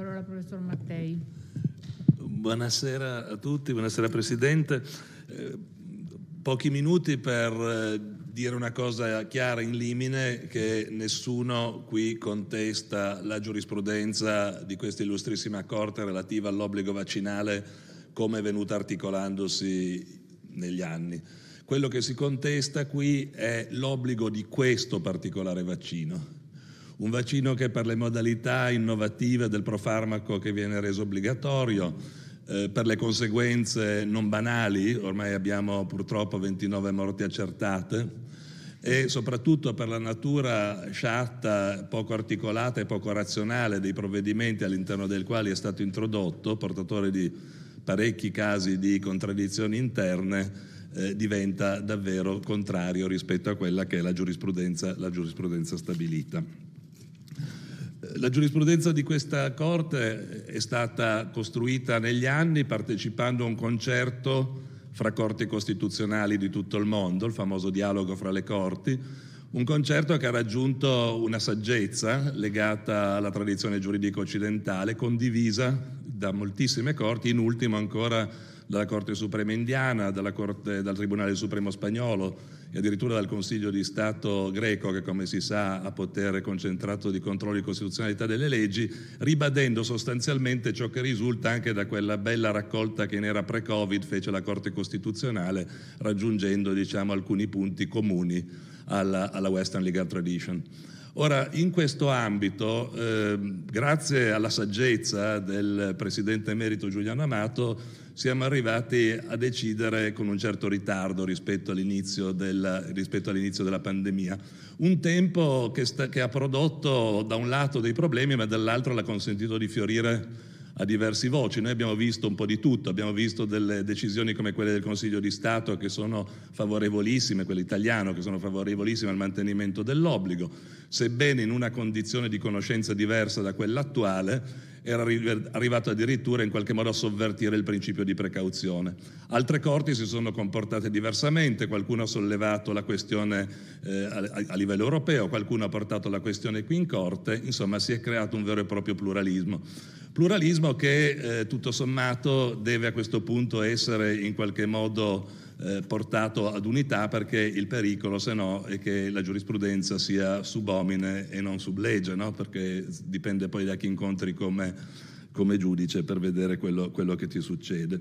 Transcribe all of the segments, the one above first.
parola al professor Mattei. Buonasera a tutti, buonasera Presidente. Eh, pochi minuti per eh, dire una cosa chiara in limine che nessuno qui contesta la giurisprudenza di questa illustrissima Corte relativa all'obbligo vaccinale come è venuta articolandosi negli anni. Quello che si contesta qui è l'obbligo di questo particolare vaccino un vaccino che per le modalità innovative del profarmaco che viene reso obbligatorio, eh, per le conseguenze non banali, ormai abbiamo purtroppo 29 morti accertate, e soprattutto per la natura sciatta, poco articolata e poco razionale dei provvedimenti all'interno dei quali è stato introdotto, portatore di parecchi casi di contraddizioni interne, eh, diventa davvero contrario rispetto a quella che è la giurisprudenza, la giurisprudenza stabilita. La giurisprudenza di questa Corte è stata costruita negli anni partecipando a un concerto fra corti costituzionali di tutto il mondo, il famoso dialogo fra le corti, un concerto che ha raggiunto una saggezza legata alla tradizione giuridica occidentale, condivisa da moltissime corti, in ultimo ancora dalla Corte Suprema indiana, Corte, dal Tribunale Supremo spagnolo e addirittura dal Consiglio di Stato greco che come si sa ha potere concentrato di controllo di costituzionalità delle leggi, ribadendo sostanzialmente ciò che risulta anche da quella bella raccolta che in era pre-Covid fece la Corte Costituzionale, raggiungendo diciamo, alcuni punti comuni alla, alla Western Legal Tradition. Ora, in questo ambito, eh, grazie alla saggezza del Presidente emerito Giuliano Amato, siamo arrivati a decidere con un certo ritardo rispetto all'inizio della, rispetto all'inizio della pandemia. Un tempo che, sta, che ha prodotto da un lato dei problemi, ma dall'altro l'ha consentito di fiorire a diversi voci. Noi abbiamo visto un po' di tutto, abbiamo visto delle decisioni come quelle del Consiglio di Stato che sono favorevolissime, quelle italiane che sono favorevolissime al mantenimento dell'obbligo, sebbene in una condizione di conoscenza diversa da quella attuale era arrivato addirittura in qualche modo a sovvertire il principio di precauzione. Altre corti si sono comportate diversamente, qualcuno ha sollevato la questione eh, a, a, livello europeo, qualcuno ha portato la questione qui in corte, insomma si è creato un vero e proprio pluralismo. Pluralismo che eh, tutto sommato deve a questo punto essere in qualche modo eh, portato ad unità perché il pericolo se no è che la giurisprudenza sia subomine e non sublegge, no? perché dipende poi da chi incontri come, come giudice per vedere quello, quello che ti succede.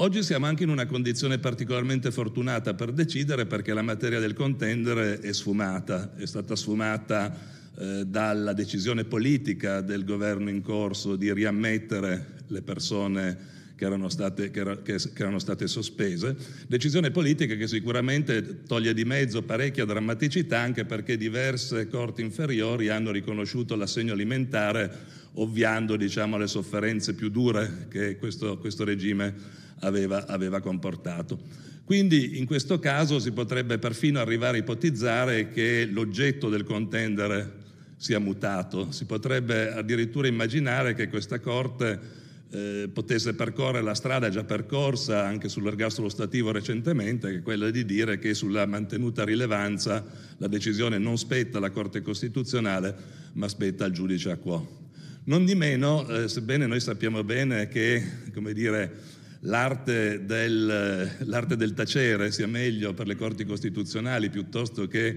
Oggi siamo anche in una condizione particolarmente fortunata per decidere perché la materia del contendere è sfumata, è stata sfumata eh, dalla decisione politica del governo in corso di riammettere le persone che erano, state, che, era, che, che erano state sospese. Decisione politica che sicuramente toglie di mezzo parecchia drammaticità anche perché diverse corti inferiori hanno riconosciuto l'assegno alimentare ovviando diciamo, le sofferenze più dure che questo, questo regime aveva, aveva comportato. Quindi in questo caso si potrebbe perfino arrivare a ipotizzare che l'oggetto del contendere sia mutato, si potrebbe addirittura immaginare che questa Corte eh, potesse percorrere la strada già percorsa anche sull'ergastolo stativo recentemente, che è quella di dire che sulla mantenuta rilevanza la decisione non spetta alla Corte Costituzionale, ma spetta al giudice a quo. Non di meno, eh, sebbene noi sappiamo bene che, come dire, L'arte del, l'arte del, tacere sia meglio per le corti costituzionali piuttosto che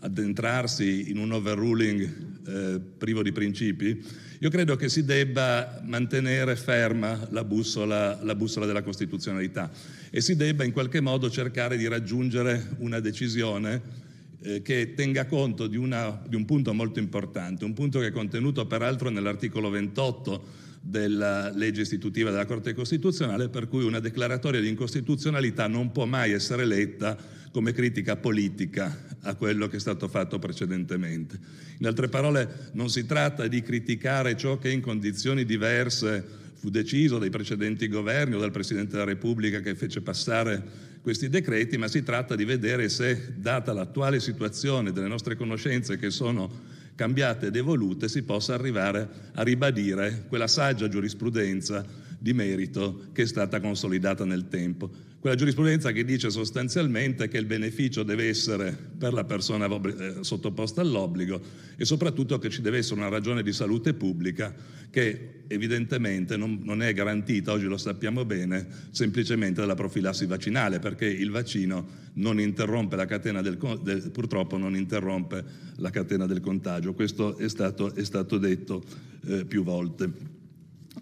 addentrarsi in un overruling eh, privo di principi, io credo che si debba mantenere ferma la bussola, la bussola della costituzionalità e si debba in qualche modo cercare di raggiungere una decisione eh, che tenga conto di, una, di, un punto molto importante, un punto che è contenuto peraltro nell'articolo 28 della legge istitutiva della Corte Costituzionale, per cui una declaratoria di incostituzionalità non può mai essere letta come critica politica a quello che è stato fatto precedentemente. In altre parole, non si tratta di criticare ciò che in condizioni diverse fu deciso dai precedenti governi o dal Presidente della Repubblica che fece passare questi decreti, ma si tratta di vedere se, data l'attuale situazione delle nostre conoscenze che sono cambiate ed evolute si possa arrivare a ribadire quella saggia giurisprudenza di merito che è stata consolidata nel tempo. Quella giurisprudenza che dice sostanzialmente che il beneficio deve essere per la persona eh, sottoposta all'obbligo e soprattutto che ci deve essere una ragione di salute pubblica che evidentemente non, non è garantita, oggi lo sappiamo bene, semplicemente dalla profilassi vaccinale, perché il vaccino non interrompe la catena del, del, purtroppo non interrompe la catena del contagio. Questo è stato, è stato detto eh, più volte.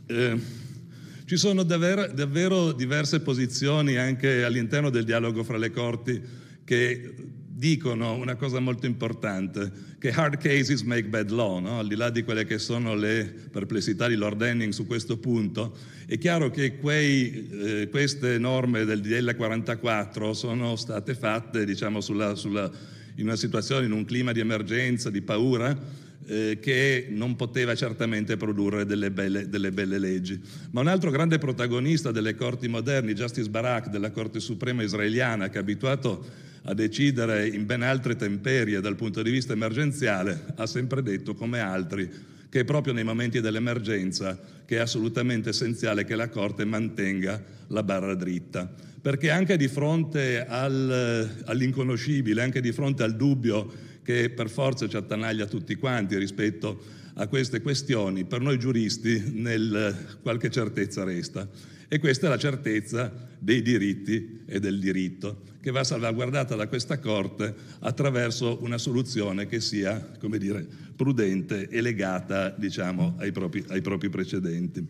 Eh, ci sono davvero, davvero diverse posizioni anche all'interno del dialogo fra le corti che dicono una cosa molto importante, che hard cases make bad law, no? al di là di quelle che sono le perplessità di Lord Henning su questo punto, è chiaro che quei, eh, queste norme del DL 44 sono state fatte diciamo, sulla, sulla, in una situazione, in un clima di emergenza, di paura, eh, che non poteva certamente produrre delle belle, delle belle, leggi. Ma un altro grande protagonista delle corti moderni, Justice Barak della Corte Suprema israeliana, che è abituato a decidere in ben altre temperie dal punto di vista emergenziale, ha sempre detto, come altri, che è proprio nei momenti dell'emergenza che è assolutamente essenziale che la Corte mantenga la barra dritta. Perché anche di fronte al, all'inconoscibile, anche di fronte al dubbio che per forza ci attanaglia tutti quanti rispetto a queste questioni, per noi giuristi nel, qualche certezza resta. E questa è la certezza dei diritti e del diritto, che va salvaguardata da questa Corte attraverso una soluzione che sia, come dire, prudente e legata, diciamo, ai propri, ai propri precedenti.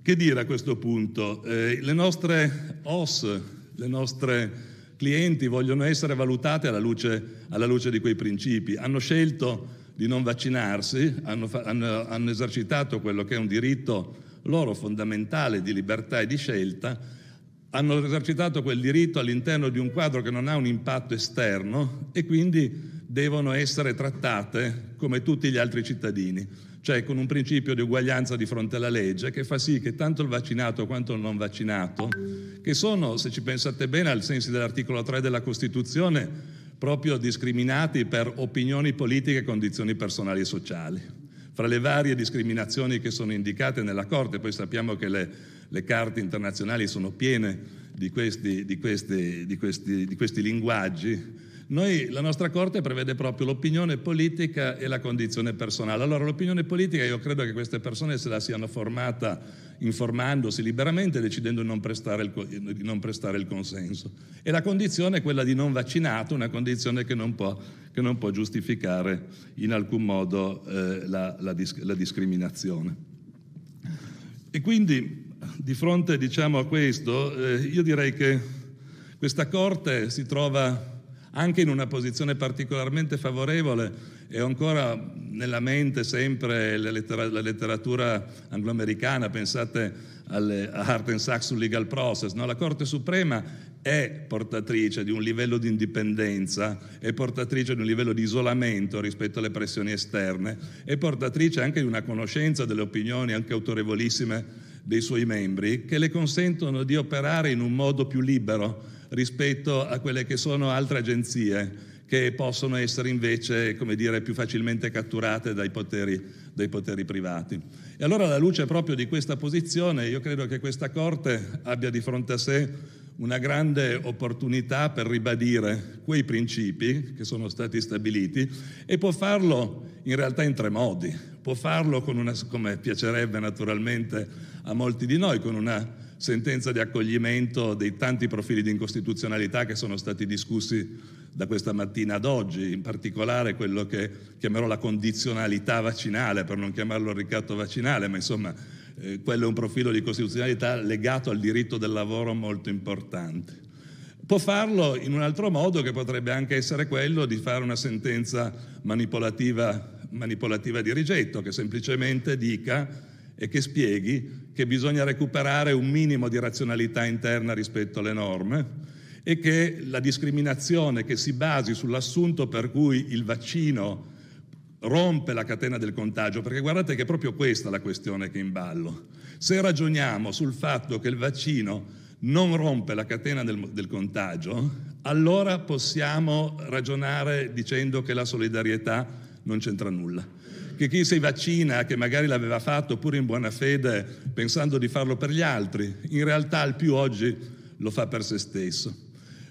Che dire a questo punto? Eh, le nostre OS, le nostre clienti vogliono essere valutate alla luce, alla luce di quei principi. Hanno scelto di non vaccinarsi, hanno, hanno, hanno esercitato quello che è un diritto loro fondamentale di libertà e di scelta, hanno esercitato quel diritto all'interno di un quadro che non ha un impatto esterno e quindi devono essere trattate come tutti gli altri cittadini, cioè con un principio di uguaglianza di fronte alla legge che fa sì che tanto il vaccinato quanto il non vaccinato, che sono, se ci pensate bene, al senso dell'articolo 3 della Costituzione, proprio discriminati per opinioni politiche e condizioni personali e sociali fra le varie discriminazioni che sono indicate nella Corte, poi sappiamo che le, le carte internazionali sono piene di questi, di questi, di questi, di questi linguaggi, noi, la nostra Corte prevede proprio l'opinione politica e la condizione personale. Allora l'opinione politica io credo che queste persone se la siano formata informandosi liberamente, decidendo di non prestare il, di non prestare il consenso. E la condizione è quella di non vaccinato, una condizione che non può, che non può giustificare in alcun modo eh, la, la, dis- la discriminazione. E quindi di fronte diciamo, a questo, eh, io direi che questa Corte si trova anche in una posizione particolarmente favorevole e ancora nella mente sempre la, lettera- la letteratura angloamericana, pensate alle, a Hart and Sachs sul legal process, no? la Corte Suprema è portatrice di un livello di indipendenza, è portatrice di un livello di isolamento rispetto alle pressioni esterne, è portatrice anche di una conoscenza delle opinioni anche autorevolissime dei suoi membri che le consentono di operare in un modo più libero rispetto a quelle che sono altre agenzie che possono essere invece come dire, più facilmente catturate dai poteri, dai poteri, privati. E allora alla luce proprio di questa posizione io credo che questa Corte abbia di fronte a sé una grande opportunità per ribadire quei principi che sono stati stabiliti e può farlo in realtà in tre modi. Può farlo una, come piacerebbe naturalmente a molti di noi, con una sentenza di accoglimento dei tanti profili di incostituzionalità che sono stati discussi da questa mattina ad oggi, in particolare quello che chiamerò la condizionalità vaccinale, per non chiamarlo ricatto vaccinale, ma insomma eh, quello è un profilo di costituzionalità legato al diritto del lavoro molto importante. Può farlo in un altro modo che potrebbe anche essere quello di fare una sentenza manipolativa, manipolativa di rigetto, che semplicemente dica e che spieghi che bisogna recuperare un minimo di razionalità interna rispetto alle norme e che la discriminazione che si basi sull'assunto per cui il vaccino rompe la catena del contagio, perché guardate che è proprio questa la questione che è in ballo. Se ragioniamo sul fatto che il vaccino non rompe la catena del, del contagio, allora possiamo ragionare dicendo che la solidarietà non c'entra nulla che chi si vaccina, che magari l'aveva fatto pure in buona fede pensando di farlo per gli altri, in realtà al più oggi lo fa per se stesso.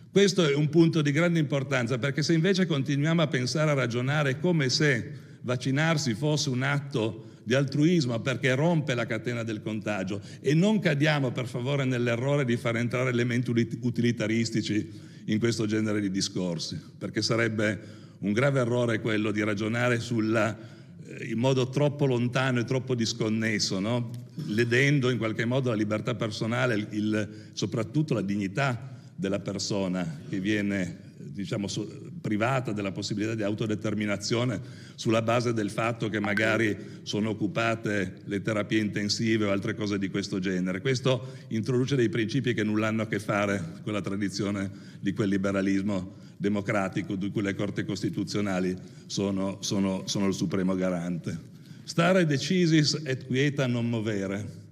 Questo è un punto di grande importanza perché se invece continuiamo a pensare, a ragionare come se vaccinarsi fosse un atto di altruismo perché rompe la catena del contagio e non cadiamo per favore nell'errore di far entrare elementi utilitaristici in questo genere di discorsi, perché sarebbe un grave errore quello di ragionare sulla eh, in modo troppo lontano e troppo disconnesso, no? ledendo in qualche modo la libertà personale, il, soprattutto la dignità della persona che viene diciamo, su, privata della possibilità di autodeterminazione sulla base del fatto che magari sono occupate le terapie intensive o altre cose di questo genere. Questo introduce dei principi che nulla hanno a che fare con la tradizione di quel liberalismo democratico di cui le Corti Costituzionali sono, sono, sono il supremo garante. Stare decisis et quieta non movere.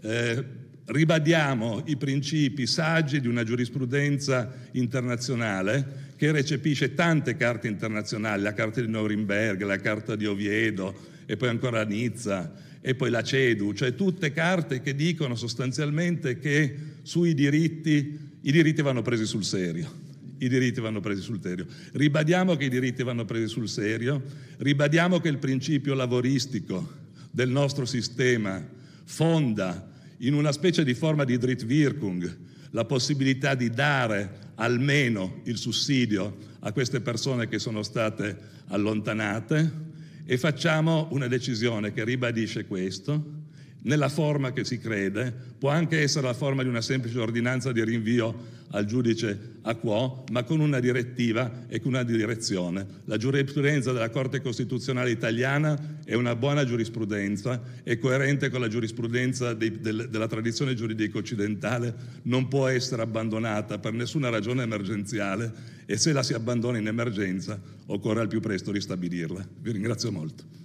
Eh, ribadiamo i principi saggi di una giurisprudenza internazionale che recepisce tante carte internazionali, la Carta di Norimberga, la Carta di Oviedo e poi ancora Nizza e poi la CEDU, cioè tutte carte che dicono sostanzialmente che sui diritti i diritti vanno presi sul serio i diritti vanno presi sul serio. Ribadiamo che i diritti vanno presi sul serio, ribadiamo che il principio lavoristico del nostro sistema fonda in una specie di forma di drittwirkung la possibilità di dare almeno il sussidio a queste persone che sono state allontanate e facciamo una decisione che ribadisce questo nella forma che si crede, può anche essere la forma di una semplice ordinanza di rinvio al giudice a quo, ma con una direttiva e con una direzione. La giurisprudenza della Corte Costituzionale italiana è una buona giurisprudenza, è coerente con la giurisprudenza di, del, della tradizione giuridica occidentale, non può essere abbandonata per nessuna ragione emergenziale e se la si abbandona in emergenza occorre al più presto ristabilirla. Vi ringrazio molto.